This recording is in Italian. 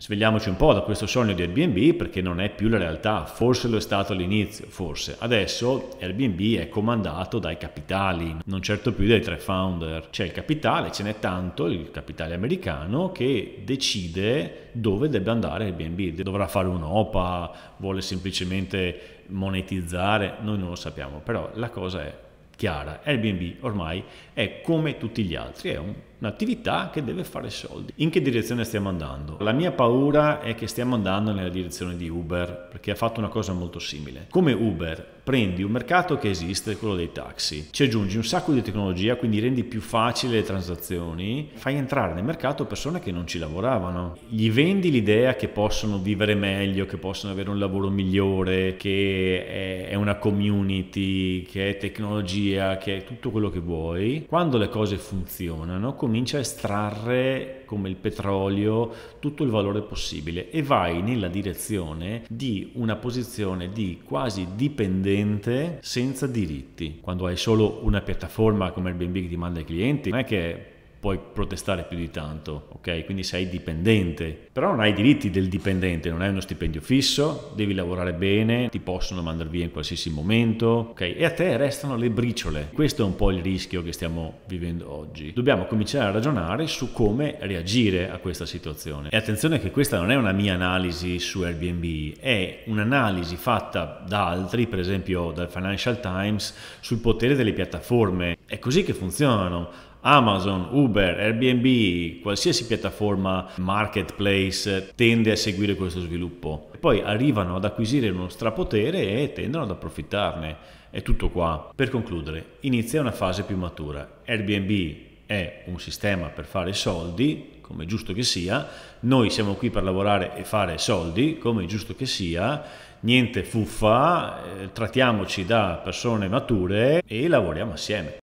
svegliamoci un po' da questo sogno di Airbnb perché non è più la realtà, forse lo è stato all'inizio, forse. Adesso Airbnb è comandato dai capitali, non certo più dai tre founder. C'è il capitale, ce n'è tanto, il capitale americano, che decide dove debba andare Airbnb, dovrà fare un'OPA, vuole semplicemente monetizzare, noi non lo sappiamo, però la cosa è chiara, Airbnb ormai è come tutti gli altri, è un un'attività che deve fare soldi. In che direzione stiamo andando? La mia paura è che stiamo andando nella direzione di Uber, perché ha fatto una cosa molto simile. Come Uber, prendi un mercato che esiste, quello dei taxi, ci aggiungi un sacco di tecnologia, quindi rendi più facile le transazioni, fai entrare nel mercato persone che non ci lavoravano, gli vendi l'idea che possono vivere meglio, che possono avere un lavoro migliore, che è una community, che è tecnologia, che è tutto quello che vuoi. Quando le cose funzionano, cominci comincia a estrarre come il petrolio tutto il valore possibile e vai nella direzione di una posizione di quasi dipendente senza diritti. Quando hai solo una piattaforma come Airbnb che ti manda i clienti, non è che puoi protestare più di tanto, ok? Quindi sei dipendente, però non hai i diritti del dipendente, non hai uno stipendio fisso, devi lavorare bene, ti possono mandare via in qualsiasi momento, ok? E a te restano le briciole. Questo è un po' il rischio che stiamo vivendo oggi. Dobbiamo cominciare a ragionare su come reagire a questa situazione. E attenzione che questa non è una mia analisi su Airbnb, è un'analisi fatta da altri, per esempio dal Financial Times, sul potere delle piattaforme. È così che funzionano Amazon, Uber, Airbnb, qualsiasi piattaforma marketplace tende a seguire questo sviluppo. E poi arrivano ad acquisire uno strapotere e tendono ad approfittarne. È tutto qua. Per concludere, inizia una fase più matura. Airbnb è un sistema per fare soldi, come giusto che sia, noi siamo qui per lavorare e fare soldi, come giusto che sia, niente fuffa, eh, trattiamoci da persone mature e lavoriamo assieme.